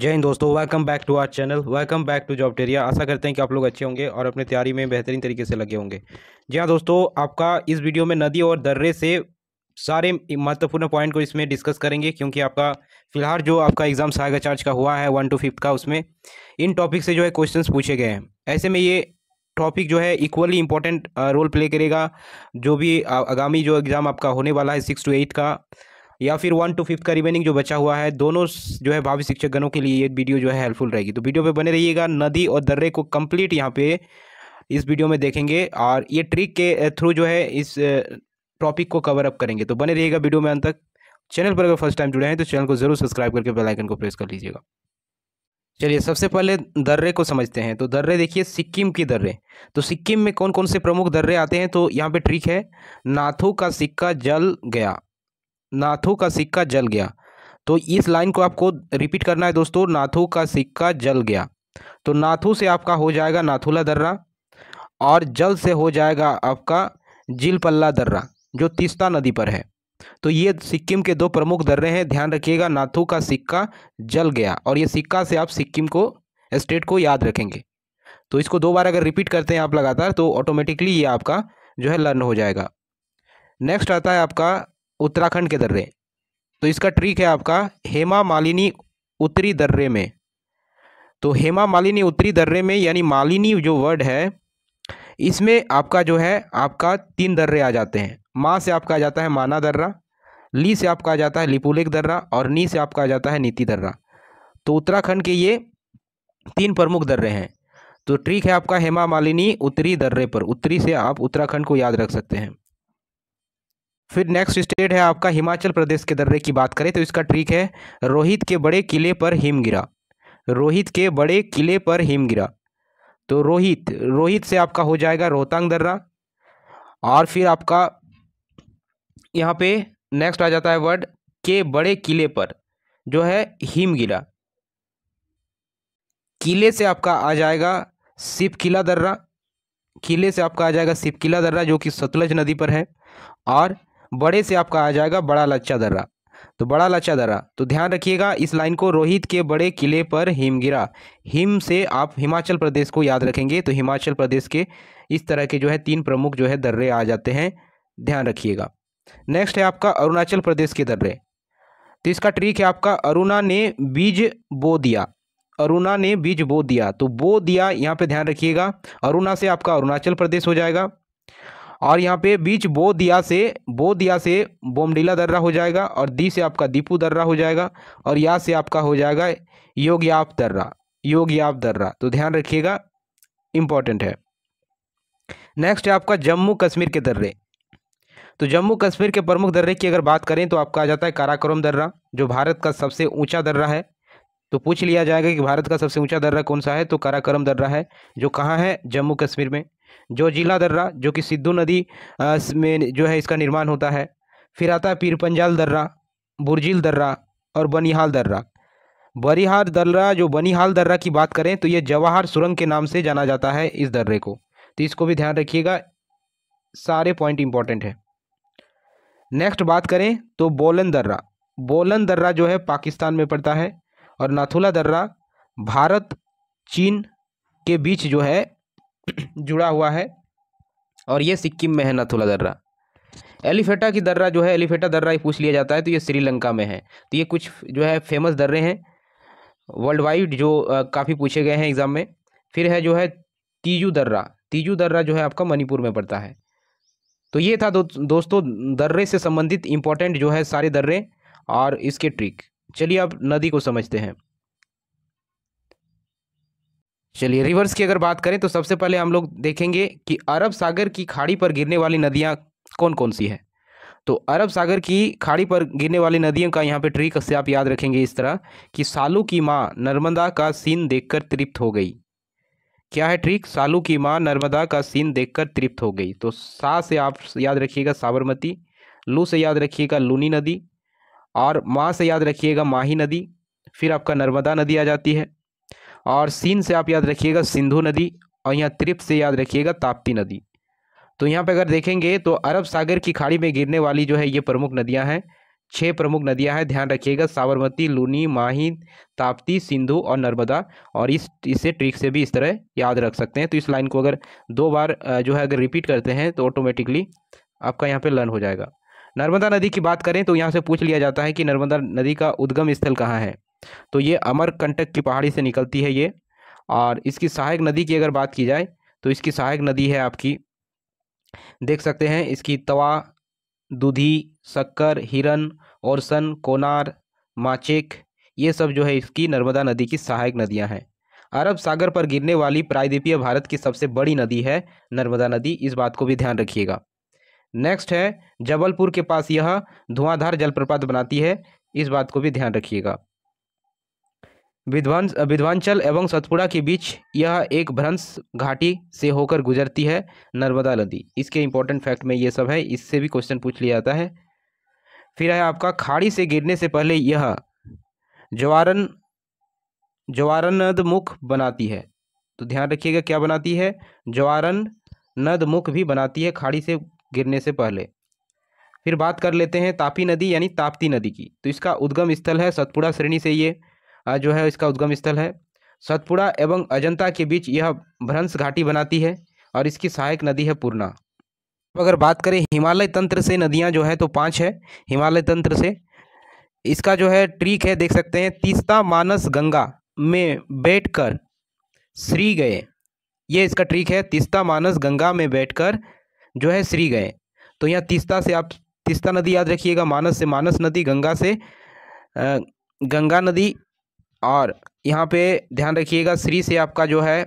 जय हिंद दोस्तों welcome back to our channel welcome back to जॉब टेरिया आशा करते हैं कि आप लोग अच्छे होंगे और अपनी तैयारी में बेहतरीन तरीके से लगे होंगे जी हाँ दोस्तों आपका इस वीडियो में नदी और दर्रे से सारे महत्वपूर्ण पॉइंट को इसमें डिस्कस करेंगे क्योंकि आपका फिलहाल जो आपका एग्जाम सागर चार्ज का हुआ है वन टू फिफ्थ का उसमें इन टॉपिक से जो है क्वेश्चन पूछे गए हैं ऐसे में ये टॉपिक जो है इक्वली इंपॉर्टेंट रोल प्ले करेगा जो भी आगामी जो एग्ज़ाम आपका होने वाला है सिक्स टू एट का या फिर वन टू फिफ्थ का रिमेनिंग जो बचा हुआ है दोनों जो है भावी शिक्षक गणों के लिए ये वीडियो जो है हेल्पफुल रहेगी तो वीडियो पे बने रहिएगा नदी और दर्रे को कंप्लीट यहाँ पे इस वीडियो में देखेंगे और ये ट्रिक के थ्रू जो है इस टॉपिक को कवर अप करेंगे तो बने रहिएगा वीडियो में अंत तक चैनल पर अगर फर्स्ट टाइम जुड़े हैं तो चैनल को जरूर सब्सक्राइब करके बेलाइकन को प्रेस कर लीजिएगा चलिए सबसे पहले दर्रे को समझते हैं तो दर्रे देखिए सिक्किम के दर्रे तो सिक्किम में कौन कौन से प्रमुख दर्रे आते हैं तो यहाँ पे ट्रिक है नाथू का सिक्का जल गया नाथों का सिक्का जल गया तो इस लाइन को आपको रिपीट करना है दोस्तों नाथों का सिक्का जल गया तो नाथू से आपका हो जाएगा नाथुला दर्रा और जल से हो जाएगा आपका जिलपल्ला दर्रा जो तीस्ता नदी पर है तो ये सिक्किम के दो प्रमुख दर्रे हैं ध्यान रखिएगा नाथू का सिक्का जल गया और ये सिक्का से आप सिक्किम को स्टेट को याद रखेंगे तो इसको दो बार अगर रिपीट करते हैं आप लगातार तो ऑटोमेटिकली ये आपका जो है लर्न हो जाएगा नेक्स्ट आता है आपका उत्तराखंड के दर्रे तो इसका ट्रिक है आपका हेमा मालिनी उत्तरी दर्रे में तो हेमा मालिनी उत्तरी दर्रे में यानी मालिनी जो वर्ड है इसमें आपका जो है आपका तीन दर्रे आ जाते हैं माँ से आपका आ जाता है माना दर्रा ली से आपका आ जाता है लिपुलेख दर्रा और नी से आपका आ जाता है नीति दर्रा तो उत्तराखंड के ये तीन प्रमुख दर्रे हैं तो ट्रिक है आपका हेमा मालिनी उत्तरी दर्रे पर उत्तरी से आप उत्तराखंड को याद रख सकते हैं फिर नेक्स्ट स्टेट है आपका हिमाचल प्रदेश के दर्रे की बात करें तो इसका ट्रिक है रोहित के बड़े किले पर हिम गिरा रोहित के बड़े किले पर हिम गिरा तो रोहित रोहित से आपका हो जाएगा रोहतांग दर्रा और फिर आपका यहाँ पे नेक्स्ट आ जाता है वर्ड के बड़े किले पर जो है हिम गिरा किले से आपका आ जाएगा शिव किला दर्रा किले से आपका आ जाएगा शिव किला दर्रा जो कि सतलज नदी पर है और बड़े से आपका आ जाएगा बड़ा लच्चा दर्रा तो बड़ा लच्चा दर्रा तो ध्यान रखिएगा इस लाइन को रोहित के बड़े किले पर हिम गिरा हिम से आप हिमाचल प्रदेश को याद रखेंगे तो हिमाचल प्रदेश के इस तरह के जो है तीन प्रमुख जो है दर्रे आ जाते हैं ध्यान रखिएगा नेक्स्ट है आपका अरुणाचल प्रदेश के दर्रे तो इसका ट्रिक है आपका अरुणा ने बीज बो दिया अरुणा ने बीज बो दिया तो बो दिया यहाँ पे ध्यान रखिएगा अरुणा से आपका अरुणाचल प्रदेश हो जाएगा और यहाँ पे बीच बो दिया से बो दिया से बोमडीला दर्रा हो जाएगा और दी से आपका दीपू दर्रा हो जाएगा और या से आपका हो जाएगा योगयाप दर्रा योगयाप दर्रा तो ध्यान रखिएगा इम्पॉर्टेंट है नेक्स्ट है आपका जम्मू कश्मीर के दर्रे तो जम्मू कश्मीर के प्रमुख दर्रे की अगर बात करें तो आपका आ जाता है काराक्रम दर्रा जो भारत का सबसे ऊंचा दर्रा है तो पूछ लिया जाएगा कि भारत का सबसे ऊंचा दर्रा कौन सा है तो काराक्रम दर्रा है जो कहाँ है जम्मू कश्मीर में जो जिला दर्रा जो कि सिद्धू नदी में जो है इसका निर्माण होता है फिर आता है पीरपंजाल दर्रा बुरजील दर्रा और बनिहाल दर्रा बरिहाल दर्रा जो बनिहाल दर्रा की बात करें तो ये जवाहर सुरंग के नाम से जाना जाता है इस दर्रे को तो इसको भी ध्यान रखिएगा सारे पॉइंट इंपॉर्टेंट है नेक्स्ट बात करें तो बोलन दर्रा बोलन दर्रा जो है पाकिस्तान में पड़ता है और नाथुला दर्रा भारत चीन के बीच जो है जुड़ा हुआ है और ये सिक्किम में है नथुला दर्रा एलिफेटा की दर्रा जो है एलिफेटा दर्रा ही पूछ लिया जाता है तो ये श्रीलंका में है तो ये कुछ जो है फेमस दर्रे हैं वर्ल्ड वाइड जो काफ़ी पूछे गए हैं एग्ज़ाम में फिर है जो है तीजू दर्रा तीजू दर्रा जो है आपका मणिपुर में पड़ता है तो ये था दो, दोस्तों दर्रे से संबंधित इम्पोर्टेंट जो है सारे दर्रे और इसके ट्रिक चलिए आप नदी को समझते हैं चलिए रिवर्स की अगर बात करें तो सबसे पहले हम लोग देखेंगे कि अरब सागर की खाड़ी पर गिरने वाली नदियाँ कौन कौन सी है तो अरब सागर की खाड़ी पर गिरने वाली नदियों का यहाँ पे ट्रिक से आप याद रखेंगे इस तरह कि सालू की माँ नर्मदा का सीन देखकर तृप्त हो गई क्या है ट्रिक सालू की माँ नर्मदा का सीन देखकर तृप्त हो गई तो सा से आप याद रखिएगा साबरमती लू से याद रखिएगा लूनी नदी और माँ से याद रखिएगा माही नदी फिर आपका नर्मदा नदी आ जाती है और सीन से आप याद रखिएगा सिंधु नदी और यहाँ त्रिप से याद रखिएगा ताप्ती नदी तो यहाँ पर अगर देखेंगे तो अरब सागर की खाड़ी में गिरने वाली जो है ये प्रमुख नदियाँ हैं छः प्रमुख नदियां हैं ध्यान रखिएगा साबरमती लूनी माही ताप्ती सिंधु और नर्मदा और इस इसे ट्रिक से भी इस तरह याद रख सकते हैं तो इस लाइन को अगर दो बार जो है अगर रिपीट करते हैं तो ऑटोमेटिकली आपका यहाँ पे लर्न हो जाएगा नर्मदा नदी की बात करें तो यहाँ से पूछ लिया जाता है कि नर्मदा नदी का उद्गम स्थल कहाँ है तो ये अमरकंटक की पहाड़ी से निकलती है ये और इसकी सहायक नदी की अगर बात की जाए तो इसकी सहायक नदी है आपकी देख सकते हैं इसकी तवा दूधी शक्कर हिरन औरसन कोनार माचेक ये सब जो है इसकी नर्मदा नदी की सहायक नदियां हैं अरब सागर पर गिरने वाली प्रायद्वीपीय भारत की सबसे बड़ी नदी है नर्मदा नदी इस बात को भी ध्यान रखिएगा नेक्स्ट है जबलपुर के पास यह धुआंधार जलप्रपात बनाती है इस बात को भी ध्यान रखिएगा विध्वंस विध्वांचल एवं सतपुड़ा के बीच यह एक भ्रंश घाटी से होकर गुजरती है नर्मदा नदी इसके इंपॉर्टेंट फैक्ट में ये सब है इससे भी क्वेश्चन पूछ लिया जाता है फिर है आपका खाड़ी से गिरने से पहले यह ज्वारन नद मुख बनाती है तो ध्यान रखिएगा क्या बनाती है ज्वारन नद मुख भी बनाती है खाड़ी से गिरने से पहले फिर बात कर लेते हैं तापी नदी यानी ताप्ती नदी की तो इसका उद्गम स्थल है सतपुड़ा श्रेणी से ये जो है इसका उद्गम स्थल है सतपुड़ा एवं अजंता के बीच यह भ्रंश घाटी बनाती है और इसकी सहायक नदी है पूर्णा अगर बात करें हिमालय तंत्र से नदियां जो है तो पांच है हिमालय तंत्र से इसका जो है ट्रीक है देख सकते हैं तीस्ता मानस गंगा में बैठकर श्री गए ये इसका ट्रिक है तीस्ता मानस गंगा में बैठकर जो है श्री गए तो यहाँ तीस्ता से आप तीस्ता नदी याद रखिएगा मानस से मानस नदी गंगा से गंगा नदी और यहाँ पे ध्यान रखिएगा श्री से आपका जो है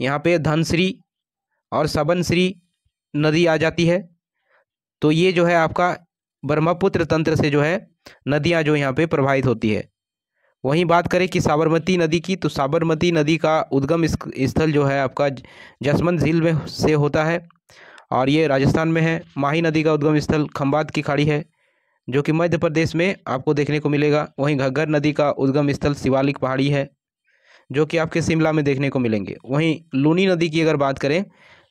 यहाँ पे धनश्री और सबनश्री नदी आ जाती है तो ये जो है आपका ब्रह्मपुत्र तंत्र से जो है नदियाँ जो यहाँ पे प्रभावित होती है वहीं बात करें कि साबरमती नदी की तो साबरमती नदी का उद्गम स्थल जो है आपका जसमंद झील में से होता है और ये राजस्थान में है माही नदी का उद्गम स्थल खम्बात की खाड़ी है जो कि मध्य प्रदेश में आपको देखने को मिलेगा वहीं घग्गर नदी का उद्गम स्थल शिवालिक पहाड़ी है जो कि आपके शिमला में देखने को मिलेंगे वहीं लूनी नदी की अगर बात करें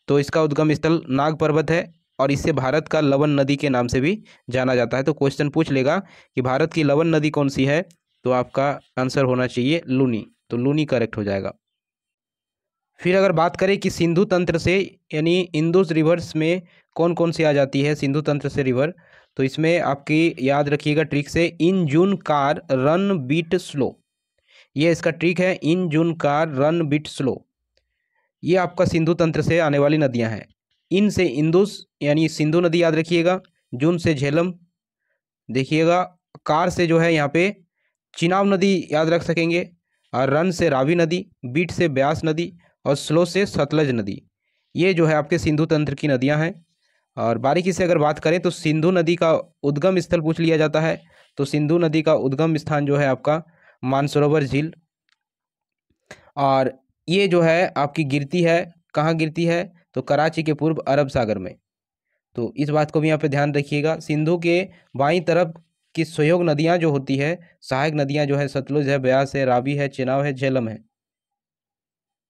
तो इसका उद्गम स्थल नाग पर्वत है और इसे भारत का लवन नदी के नाम से भी जाना जाता है तो क्वेश्चन पूछ लेगा कि भारत की लवन नदी कौन सी है तो आपका आंसर होना चाहिए लूनी तो लूनी करेक्ट हो जाएगा फिर अगर बात करें कि सिंधु तंत्र से यानी इंदुस रिवर्स में कौन कौन सी आ जाती है सिंधु तंत्र से रिवर तो इसमें आपकी याद रखिएगा ट्रिक से in June car run beat slow ये इसका ट्रिक है in June car run beat slow ये आपका सिंधु तंत्र से आने वाली नदियां हैं इन से इंदुस यानी सिंधु नदी याद रखिएगा जून से झेलम देखिएगा कार से जो है यहाँ पे चिनाव नदी याद रख सकेंगे और रन से रावी नदी बीट से ब्यास नदी और स्लो से सतलज नदी ये जो है आपके सिंधु तंत्र की नदियाँ हैं और बारीकी से अगर बात करें तो सिंधु नदी का उद्गम स्थल पूछ लिया जाता है तो सिंधु नदी का उद्गम स्थान जो है आपका मानसरोवर झील और ये जो है आपकी गिरती है कहाँ गिरती है तो कराची के पूर्व अरब सागर में तो इस बात को भी यहाँ पे ध्यान रखिएगा सिंधु के बाईं तरफ की सहयोग नदियाँ जो होती है सहायक नदियाँ जो है सतलुज है ब्यास है रावी है चेनाव है झेलम है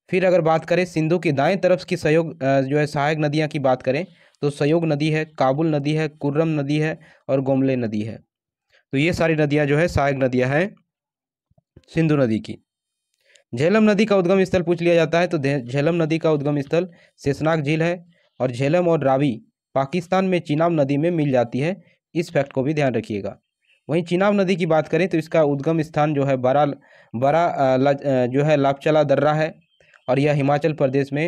फिर अगर बात करें सिंधु की दाएं तरफ की सहयोग जो है सहायक नदियाँ की बात करें तो सयोग नदी है काबुल नदी है कुर्रम नदी है और गोमले नदी है तो ये सारी नदियाँ जो है सहायक नदियाँ हैं सिंधु नदी की झेलम नदी का उद्गम स्थल पूछ लिया जाता है तो झेलम नदी का उद्गम स्थल शेषनाग झील है और झेलम और रावी पाकिस्तान में चिनाब नदी में मिल जाती है इस फैक्ट को भी ध्यान रखिएगा वहीं चिनाब नदी की बात करें तो इसका उद्गम स्थान जो है बड़ा बड़ा जो है लापचला दर्रा है और यह हिमाचल प्रदेश में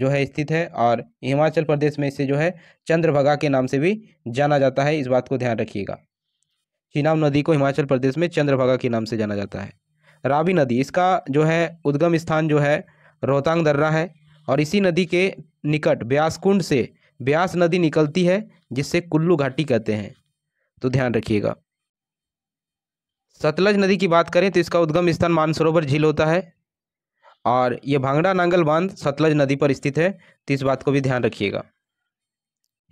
जो है स्थित है और हिमाचल प्रदेश में इसे जो है चंद्रभागा के नाम से भी जाना जाता है इस बात को ध्यान रखिएगा चिनाब नदी को हिमाचल प्रदेश में चंद्रभागा के नाम से जाना जाता है रावी नदी इसका जो है उद्गम स्थान जो है रोहतांग दर्रा है और इसी नदी के निकट ब्यासकुंड से ब्यास नदी निकलती है जिससे कुल्लू घाटी कहते हैं तो ध्यान रखिएगा सतलज नदी की बात करें तो इसका उद्गम स्थान मानसरोवर झील होता है और ये भांगड़ा नांगल बांध सतलज नदी पर स्थित है तो इस बात को भी ध्यान रखिएगा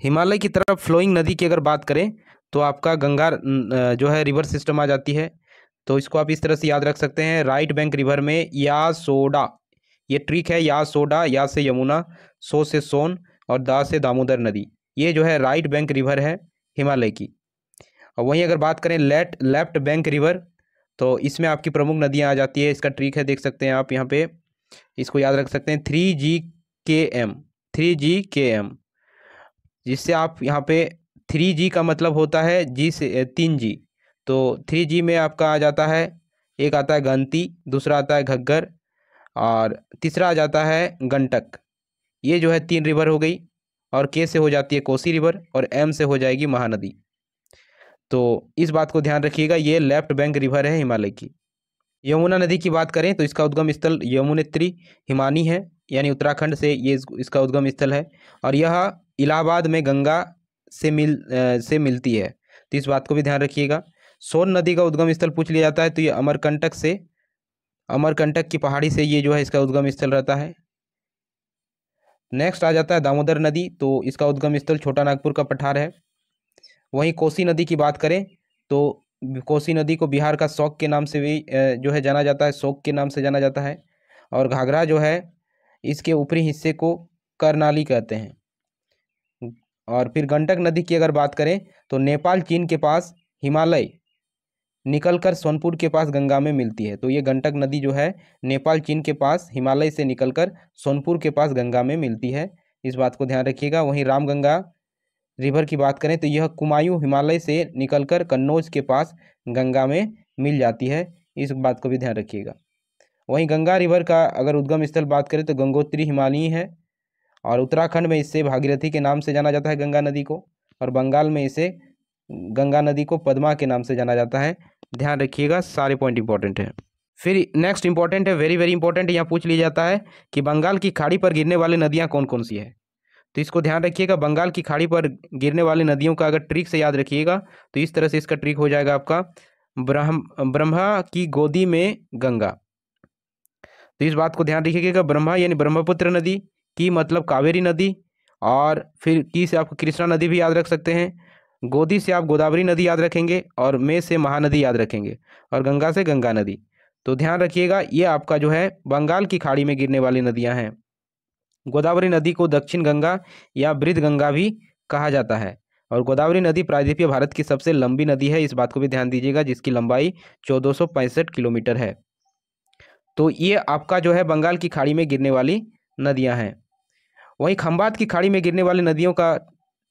हिमालय की तरफ फ्लोइंग नदी की अगर बात करें तो आपका गंगा जो है रिवर सिस्टम आ जाती है तो इसको आप इस तरह से याद रख सकते हैं राइट बैंक रिवर में या सोडा ये ट्रिक है या सोडा या से यमुना सो से सोन और दा से दामोदर नदी ये जो है राइट बैंक रिवर है हिमालय की और वहीं अगर बात करें लेट लेफ्ट बैंक रिवर तो इसमें आपकी प्रमुख नदियाँ आ जाती है इसका ट्रिक है देख सकते हैं आप यहाँ पे इसको याद रख सकते हैं थ्री जी के एम थ्री जी के एम जिससे आप यहाँ पे थ्री जी का मतलब होता है जी से तीन जी तो थ्री जी में आपका आ जाता है एक आता है गंती दूसरा आता है घग्गर और तीसरा आ जाता है गंटक ये जो है तीन रिवर हो गई और के से हो जाती है कोसी रिवर और एम से हो जाएगी महानदी तो इस बात को ध्यान रखिएगा ये लेफ्ट बैंक रिवर है हिमालय की यमुना नदी की बात करें तो इसका उद्गम स्थल यमुनेत्री हिमानी है यानी उत्तराखंड से ये इसका उद्गम स्थल है और यह इलाहाबाद में गंगा से मिल आ, से मिलती है तो इस बात को भी ध्यान रखिएगा सोन नदी का उद्गम स्थल पूछ लिया जाता है तो ये अमरकंटक से अमरकंटक की पहाड़ी से ये जो है इसका उद्गम स्थल रहता है नेक्स्ट आ जाता है दामोदर नदी तो इसका उद्गम स्थल छोटा नागपुर का पठार है वहीं कोसी नदी की बात करें तो कोसी नदी को बिहार का शौक के नाम से भी जो है जाना जाता है शौक के नाम से जाना जाता है और घाघरा जो है इसके ऊपरी हिस्से को करनाली कहते हैं और फिर गंडक नदी की अगर बात करें तो नेपाल चीन के पास हिमालय निकलकर सोनपुर के पास गंगा में मिलती है तो ये गंडक नदी जो है नेपाल चीन के पास हिमालय से निकलकर सोनपुर के पास गंगा में मिलती है इस बात को ध्यान रखिएगा वहीं रामगंगा रिवर की बात करें तो यह कुमायूं हिमालय से निकलकर कन्नौज के पास गंगा में मिल जाती है इस बात को भी ध्यान रखिएगा वहीं गंगा रिवर का अगर उद्गम स्थल बात करें तो गंगोत्री हिमालयी है और उत्तराखंड में इसे भागीरथी के नाम से जाना जाता है गंगा नदी को और बंगाल में इसे गंगा नदी को पदमा के नाम से जाना जाता है ध्यान रखिएगा सारे पॉइंट इंपॉर्टेंट हैं फिर नेक्स्ट इंपॉर्टेंट है वेरी वेरी इंपॉर्टेंट यहाँ पूछ लिया जाता है कि बंगाल की खाड़ी पर गिरने वाली नदियाँ कौन कौन सी है तो इसको ध्यान रखिएगा बंगाल की खाड़ी पर गिरने वाली नदियों का अगर ट्रिक से याद रखिएगा तो इस तरह से इसका ट्रिक हो जाएगा आपका ब्रह्म ब्रह्मा की गोदी में गंगा तो इस बात को ध्यान रखिएगा ब्रह्मा यानी ब्रह्मपुत्र नदी की मतलब कावेरी नदी और फिर की से आप कृष्णा नदी भी याद रख सकते हैं गोदी से आप गोदावरी नदी याद रखेंगे और मे से महानदी याद रखेंगे और गंगा से गंगा नदी तो ध्यान रखिएगा ये आपका जो है बंगाल की खाड़ी में गिरने वाली नदियाँ हैं गोदावरी नदी को दक्षिण गंगा या बृद गंगा भी कहा जाता है और गोदावरी नदी प्रायद्वीपीय भारत की सबसे लंबी नदी है इस बात को भी ध्यान दीजिएगा जिसकी लंबाई चौदह किलोमीटर है तो ये आपका जो है बंगाल की खाड़ी में गिरने वाली नदियां हैं वहीं खम्बात की खाड़ी में गिरने वाली नदियों का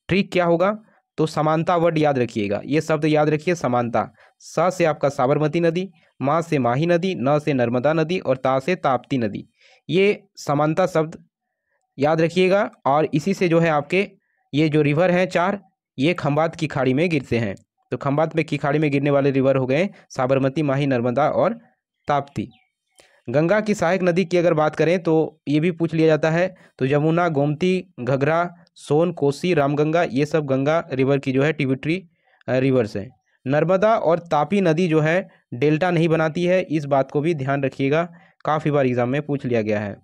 ट्रिक क्या होगा तो समानता वर्ड याद रखिएगा ये शब्द याद रखिए समानता स से आपका साबरमती नदी माँ से माही नदी न से नर्मदा नदी और ता से ताप्ती नदी ये समानता शब्द याद रखिएगा और इसी से जो है आपके ये जो रिवर हैं चार ये खम्बात की खाड़ी में गिरते हैं तो खम्बात में की खाड़ी में गिरने वाले रिवर हो गए साबरमती माही नर्मदा और ताप्ती गंगा की सहायक नदी की अगर बात करें तो ये भी पूछ लिया जाता है तो यमुना गोमती घघरा सोन कोसी रामगंगा ये सब गंगा रिवर की जो है टिबिट्री रिवर्स हैं नर्मदा और तापी नदी जो है डेल्टा नहीं बनाती है इस बात को भी ध्यान रखिएगा काफ़ी बार एग्ज़ाम में पूछ लिया गया है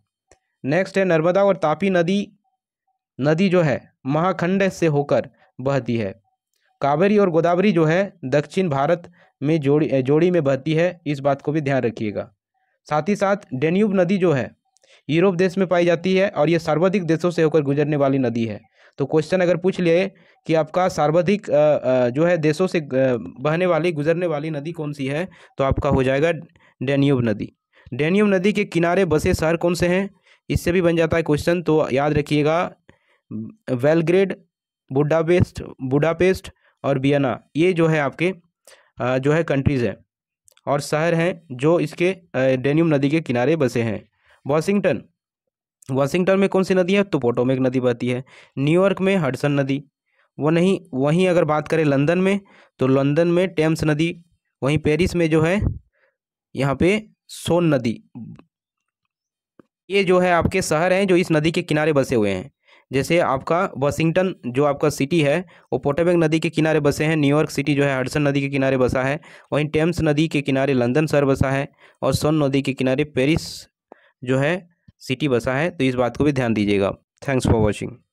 नेक्स्ट है नर्मदा और तापी नदी नदी जो है महाखंड से होकर बहती है कावेरी और गोदावरी जो है दक्षिण भारत में जोड़ी जोड़ी में बहती है इस बात को भी ध्यान रखिएगा साथ ही साथ डेन्यूब नदी जो है यूरोप देश में पाई जाती है और ये सर्वाधिक देशों से होकर गुजरने वाली नदी है तो क्वेश्चन अगर पूछ लिए कि आपका सर्वाधिक जो है देशों से बहने वाली गुजरने वाली नदी कौन सी है तो आपका हो जाएगा डेन्यूब नदी डेन्यूब नदी के किनारे बसे शहर कौन से हैं इससे भी बन जाता है क्वेश्चन तो याद रखिएगा वेलग्रेड बुडापेस्ट बुडापेस्ट और बियना ये जो है आपके जो है कंट्रीज़ हैं और शहर हैं जो इसके डेन्यूम नदी के किनारे बसे हैं वॉशिंगटन वाशिंगटन में कौन सी नदी है तो पोटोमेक नदी बहती है न्यूयॉर्क में हडसन नदी वो नहीं वहीं अगर बात करें लंदन में तो लंदन में टेम्स नदी वहीं पेरिस में जो है यहाँ पे सोन नदी ये जो है आपके शहर हैं जो इस नदी के किनारे बसे हुए हैं जैसे आपका वाशिंगटन जो आपका सिटी है वो पोटेबैंक नदी के किनारे बसे हैं न्यूयॉर्क सिटी जो है हडसन नदी के किनारे बसा है वहीं टेम्स नदी के किनारे लंदन शहर बसा है और सोन नदी के किनारे पेरिस जो है सिटी बसा है तो इस बात को भी ध्यान दीजिएगा थैंक्स फॉर वॉचिंग